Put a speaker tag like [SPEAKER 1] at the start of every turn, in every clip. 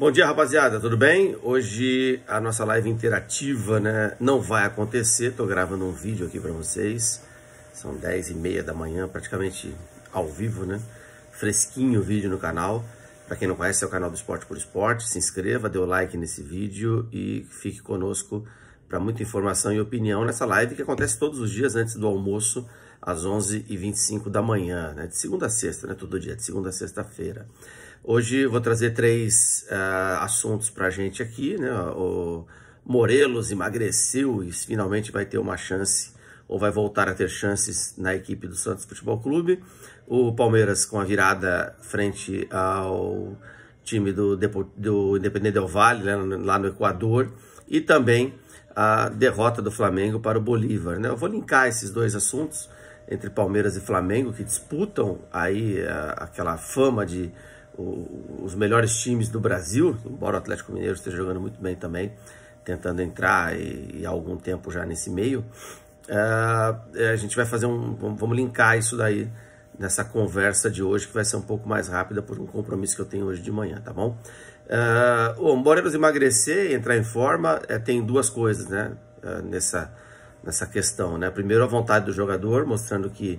[SPEAKER 1] Bom dia, rapaziada, tudo bem? Hoje a nossa live interativa né, não vai acontecer, estou gravando um vídeo aqui para vocês, são 10 e meia da manhã, praticamente ao vivo, né? Fresquinho o vídeo no canal, para quem não conhece é o canal do Esporte por Esporte, se inscreva, dê o like nesse vídeo e fique conosco para muita informação e opinião nessa live que acontece todos os dias antes do almoço, às 11h25 da manhã, né? de segunda a sexta, né? todo dia, de segunda a sexta-feira. Hoje vou trazer três uh, assuntos para a gente aqui. Né? O Morelos emagreceu e finalmente vai ter uma chance ou vai voltar a ter chances na equipe do Santos Futebol Clube. O Palmeiras com a virada frente ao time do, do Independente Del Valle, né? lá no Equador. E também a derrota do Flamengo para o Bolívar. Né? Eu vou linkar esses dois assuntos entre Palmeiras e Flamengo, que disputam aí ah, aquela fama de os melhores times do Brasil, embora o Atlético Mineiro esteja jogando muito bem também, tentando entrar e, e há algum tempo já nesse meio, eh, eh, a gente vai fazer um. Vamos linkar isso daí nessa conversa de hoje, que vai ser um pouco mais rápida por um compromisso que eu tenho hoje de manhã, tá bom? Uh, eh, oh, embora nos emagrecer, entrar em forma, é, tem duas coisas, né? nessa, nessa questão, né? Primeiro, a vontade do jogador, mostrando que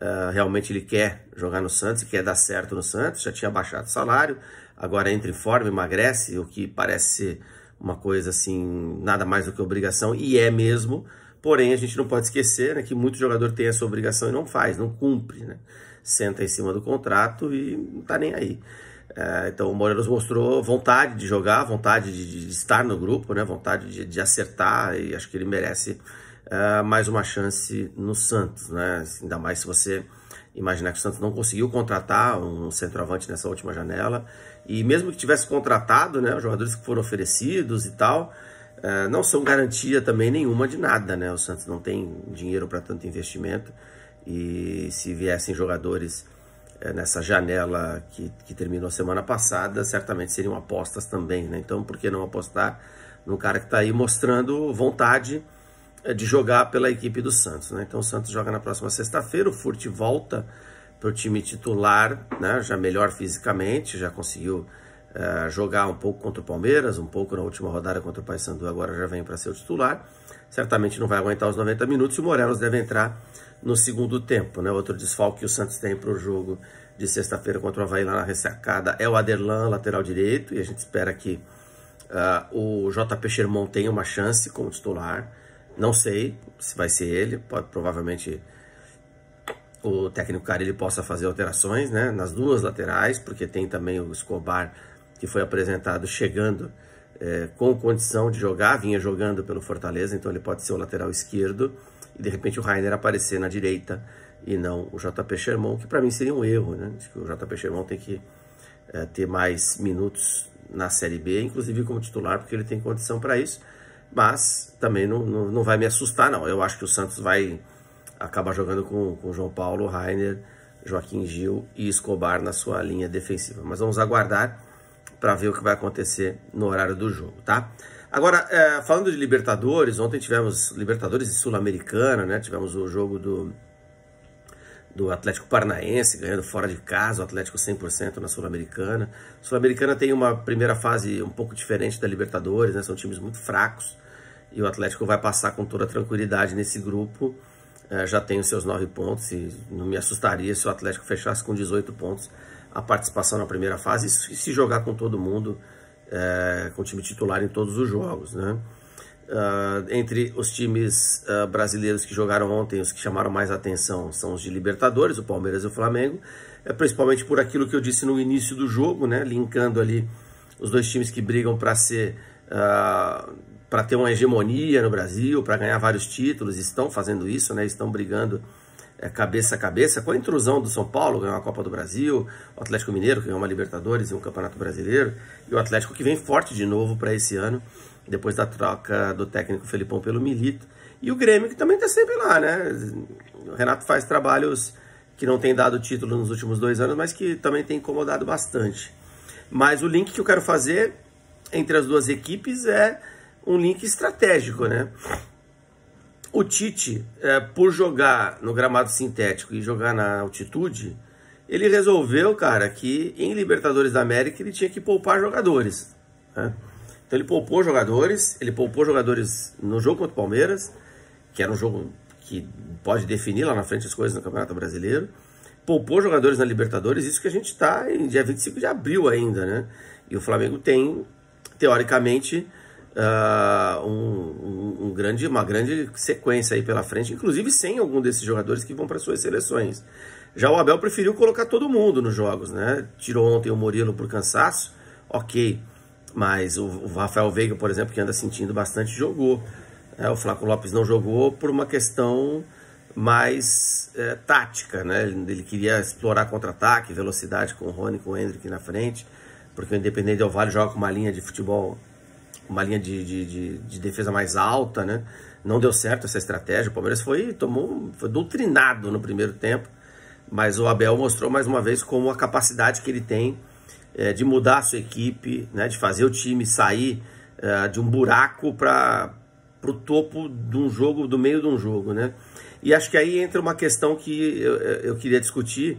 [SPEAKER 1] ah, realmente ele quer jogar no Santos e quer dar certo no Santos, já tinha baixado o salário, agora entra em forma, emagrece, o que parece uma coisa assim, nada mais do que obrigação, e é mesmo, porém a gente não pode esquecer né, que muito jogador tem essa obrigação e não faz, não cumpre, né? senta em cima do contrato e não está nem aí. Ah, então o Morelos mostrou vontade de jogar, vontade de, de estar no grupo, né? vontade de, de acertar, e acho que ele merece é, mais uma chance no Santos, né? Ainda mais se você imaginar que o Santos não conseguiu contratar um centroavante nessa última janela. E mesmo que tivesse contratado, né, os jogadores que foram oferecidos e tal, é, não são garantia também nenhuma de nada, né? O Santos não tem dinheiro para tanto investimento. E se viessem jogadores é, nessa janela que, que terminou semana passada, certamente seriam apostas também, né? Então, por que não apostar no cara que está aí mostrando vontade? Eh, de jogar pela equipe do Santos. Né? Então o Santos joga na próxima sexta-feira, o Furt volta para o time titular, né? já melhor fisicamente, já conseguiu uh, jogar um pouco contra o Palmeiras, um pouco na última rodada contra o Paysandu, agora já vem para ser o titular. Certamente não vai aguentar os 90 minutos e o Morelos deve entrar no segundo tempo. Né? Outro desfalque que o Santos tem para o jogo de sexta-feira contra o Havaí lá na ressacada é o Aderlan, lateral direito, e a gente espera que uh, o JP Sherman tenha uma chance como titular. Não sei se vai ser ele, pode, provavelmente o técnico Carilli possa fazer alterações né, nas duas laterais, porque tem também o Escobar que foi apresentado chegando é, com condição de jogar, vinha jogando pelo Fortaleza, então ele pode ser o lateral esquerdo e de repente o Rainer aparecer na direita e não o JP Sherman, que para mim seria um erro, né? Acho que o JP Sherman tem que é, ter mais minutos na Série B, inclusive como titular, porque ele tem condição para isso mas também não, não, não, vai me assustar, não. Eu acho que o Santos vai acabar jogando com, com João Paulo, Rainer, Joaquim Gil e Escobar na sua linha defensiva. Mas vamos aguardar para ver o que vai acontecer no horário do jogo, tá? Agora, é, falando de Libertadores, ontem tivemos Libertadores e Sul-Americana, né? Tivemos o jogo do do Atlético Paranaense, ganhando fora de casa, o Atlético 100% na Sul-Americana. Sul-Americana tem uma primeira fase um pouco diferente da Libertadores, né? são times muito fracos, e o Atlético vai passar com toda tranquilidade nesse grupo, é, já tem os seus nove pontos, e não me assustaria se o Atlético fechasse com 18 pontos a participação na primeira fase, e se jogar com todo mundo, é, com o time titular em todos os jogos, né? Uh, entre os times uh, brasileiros que jogaram ontem, os que chamaram mais atenção são os de Libertadores, o Palmeiras e o Flamengo, é, principalmente por aquilo que eu disse no início do jogo, né, linkando ali os dois times que brigam para ser uh, ah, para ter uma hegemonia no Brasil, para ganhar vários títulos, estão fazendo isso, né, estão brigando é, cabeça a cabeça, com a intrusão do São Paulo, ganhou a Copa do Brasil, o Atlético Mineiro, que ganhou uma Libertadores e um Campeonato Brasileiro, e o Atlético que vem forte de novo para esse ano, depois da troca do técnico Felipão pelo Milito. E o Grêmio, que também está sempre lá, né? O Renato faz trabalhos que não tem dado título nos últimos dois anos, mas que também tem incomodado bastante. Mas o link que eu quero fazer entre as duas equipes é um link estratégico, né? O Tite, é, por jogar no gramado sintético e jogar na altitude, ele resolveu, cara, que em Libertadores da América ele tinha que poupar jogadores. Né? Então ele poupou jogadores, ele poupou jogadores no jogo contra o Palmeiras, que era um jogo que pode definir lá na frente as coisas no Campeonato Brasileiro. Poupou jogadores na Libertadores, isso que a gente está em dia 25 de abril ainda, né? E o Flamengo tem, teoricamente, uh, um, um grande, uma grande sequência aí pela frente, inclusive sem algum desses jogadores que vão para suas seleções. Já o Abel preferiu colocar todo mundo nos jogos, né? Tirou ontem o Murilo por cansaço, ok. Mas o, o Rafael Veiga, por exemplo, que anda sentindo bastante, jogou. É, o Flávio Lopes não jogou por uma questão mais é, tática, né? Ele, ele queria explorar contra-ataque, velocidade com o Rony, com o Hendrick na frente, porque o Independente Del Valle joga com uma linha de futebol, uma linha de, de, de, de defesa mais alta, né? Não deu certo essa estratégia, o Palmeiras foi, tomou, foi doutrinado no primeiro tempo, mas o Abel mostrou mais uma vez como a capacidade que ele tem é, de mudar a sua equipe, né, de fazer o time sair é, de um buraco para o topo de um jogo, do meio de um jogo. Né? E acho que aí entra uma questão que eu, eu queria discutir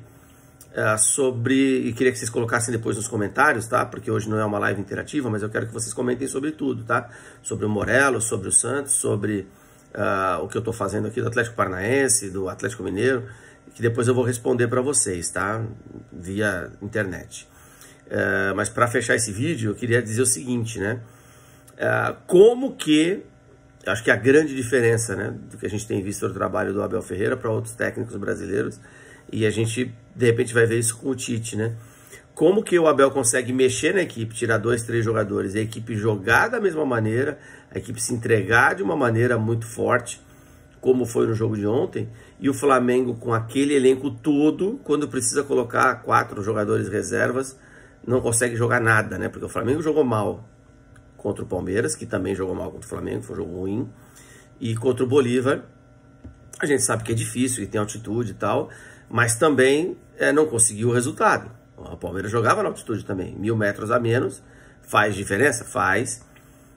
[SPEAKER 1] é, sobre, e queria que vocês colocassem depois nos comentários, tá? porque hoje não é uma live interativa, mas eu quero que vocês comentem sobre tudo, tá? sobre o Morelos, sobre o Santos, sobre uh, o que eu estou fazendo aqui do Atlético Paranaense, do Atlético Mineiro, que depois eu vou responder para vocês, tá? Via internet. Ah, mas para fechar esse vídeo, eu queria dizer o seguinte, né? Uh, como que, acho que é a grande diferença, né, do que a gente tem visto no trabalho do Abel Ferreira para outros técnicos brasileiros, e a gente de repente vai ver isso com o Tite, né? Como que o Abel consegue mexer na equipe, tirar dois, três jogadores, e a equipe jogar da mesma maneira, a equipe se entregar de uma maneira muito forte, como foi no jogo de ontem, e o Flamengo com aquele elenco todo, quando precisa colocar quatro jogadores reservas, não consegue jogar nada, né? Porque o Flamengo jogou mal contra o Palmeiras, que também jogou mal contra o Flamengo, foi um jogo ruim. E contra o Bolívar, a gente sabe que é difícil, que tem altitude e tal, mas também é, não conseguiu o resultado. O Palmeiras jogava na altitude também, mil metros a menos, faz diferença? Faz,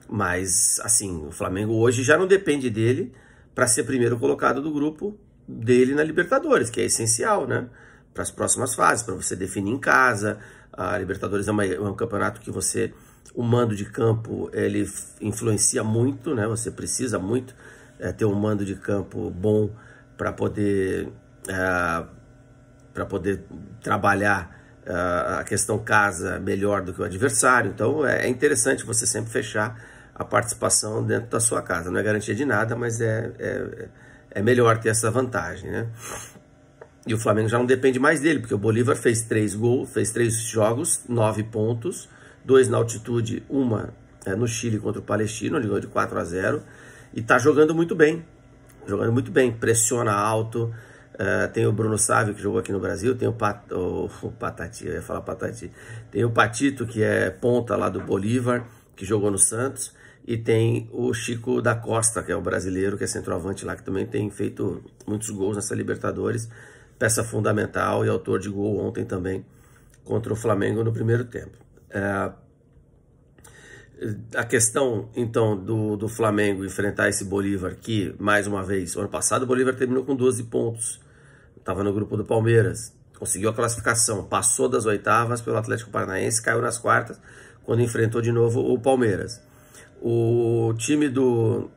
[SPEAKER 1] mas assim, o Flamengo hoje já não depende dele para ser primeiro colocado do grupo dele na Libertadores, que é essencial, né? Para as próximas fases, para você definir em casa, a Libertadores é, uma, é um campeonato que você, o mando de campo, ele influencia muito, né? Você precisa muito é, ter um mando de campo bom para poder, é, para poder trabalhar é, a questão casa melhor do que o adversário. Então é, é interessante você sempre fechar a participação dentro da sua casa. Não é garantia de nada, mas é, é, é melhor ter essa vantagem, né? E o Flamengo já não depende mais dele, porque o Bolívar fez três gols, fez três jogos, nove pontos, dois na altitude, uma é, no Chile contra o Palestino, ele ganhou de 4 a 0 e está jogando muito bem. Jogando muito bem, pressiona alto. Uh, tem o Bruno Sávio, que jogou aqui no Brasil, tem o, Pat, o, o Patati, eu ia falar Patati, tem o Patito, que é ponta lá do Bolívar, que jogou no Santos, e tem o Chico da Costa, que é o brasileiro, que é centroavante lá, que também tem feito muitos gols nessa Libertadores peça fundamental e autor de gol ontem também contra o Flamengo no primeiro tempo. É, a questão, então, do, do Flamengo enfrentar esse Bolívar, que, mais uma vez, ano passado o Bolívar terminou com 12 pontos, estava no grupo do Palmeiras, conseguiu a classificação, passou das oitavas pelo Atlético Paranaense, caiu nas quartas, quando enfrentou de novo o Palmeiras. O time do,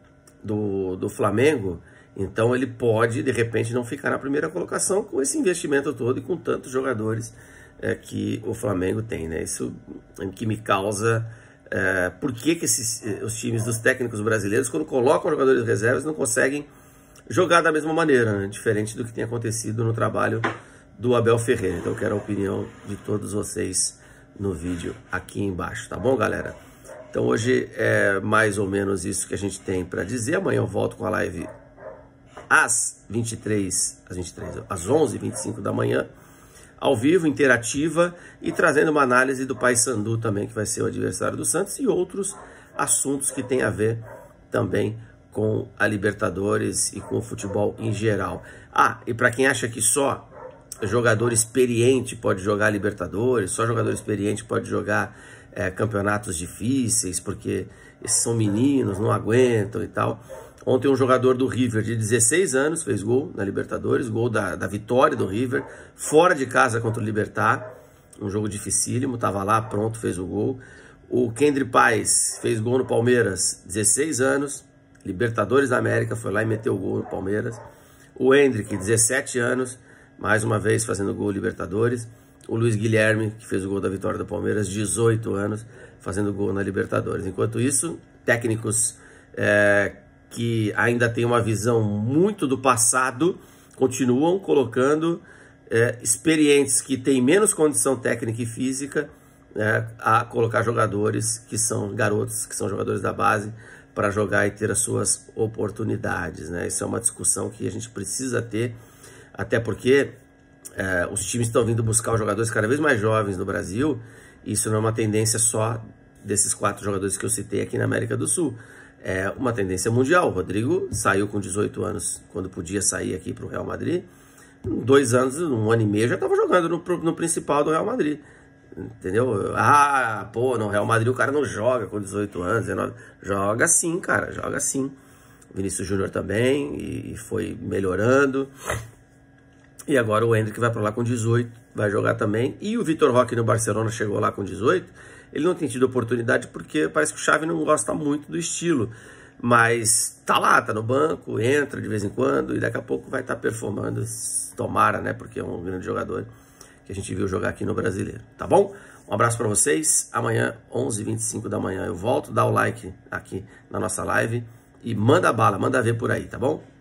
[SPEAKER 1] do, do Flamengo então ele pode, de repente, não ficar na primeira colocação com esse investimento todo e com tantos jogadores é, que o Flamengo tem. Né? Isso é que me causa é, por que, que esses, é, os times dos técnicos brasileiros, quando colocam jogadores reservas, não conseguem jogar da mesma maneira, né? diferente do que tem acontecido no trabalho do Abel Ferreira. Então eu quero a opinião de todos vocês no vídeo aqui embaixo, tá bom, galera? Então hoje é mais ou menos isso que a gente tem para dizer. Amanhã eu volto com a live às 23, às 23, às 11h25 da manhã, ao vivo, interativa e trazendo uma análise do Paysandu também, que vai ser o adversário do Santos e outros assuntos que tem a ver também com a Libertadores e com o futebol em geral. Ah, e para quem acha que só jogador experiente pode jogar Libertadores, só jogador experiente pode jogar é, campeonatos difíceis, porque esses são meninos, não aguentam e tal. Ontem um jogador do River de 16 anos fez gol na Libertadores, gol da, da vitória do River, fora de casa contra o Libertar, um jogo dificílimo, estava lá, pronto, fez o gol. O Kendry Paes fez gol no Palmeiras, 16 anos, Libertadores da América, foi lá e meteu o gol no Palmeiras. O Hendrick, 17 anos, mais uma vez fazendo gol Libertadores. O Luiz Guilherme, que fez o gol da vitória do Palmeiras, 18 anos, fazendo gol na Libertadores. Enquanto isso, técnicos é, que ainda tem uma visão muito do passado, continuam colocando é, experientes que têm menos condição técnica e física né, a colocar jogadores que são garotos, que são jogadores da base, para jogar e ter as suas oportunidades. Né? Isso é uma discussão que a gente precisa ter, até porque é, os times estão vindo buscar os jogadores cada vez mais jovens no Brasil, isso não é uma tendência só desses quatro jogadores que eu citei aqui na América do Sul é uma tendência mundial. O Rodrigo saiu com 18 anos quando podia sair aqui para o Real Madrid. Em dois anos, um ano e meio, já estava jogando no, no, principal do Real Madrid. Entendeu? Ah, pô, no Real Madrid o cara não joga com 18 anos, 19. Joga sim, cara, joga sim. Vinícius Júnior também, e, foi melhorando. E agora o Hendrick vai para lá com 18, vai jogar também. E o Vitor Roque no Barcelona chegou lá com 18 ele não tem tido oportunidade porque parece que o Xavi não gosta muito do estilo. Mas tá lá, tá no banco, entra de vez em quando e daqui a pouco vai estar tá performando, tomara, né? Porque é um grande jogador que a gente viu jogar aqui no Brasileiro, tá bom? Um abraço para vocês. Amanhã, 11h25 da manhã, eu volto. Dá o like aqui na nossa live e manda bala, manda ver por aí, tá bom?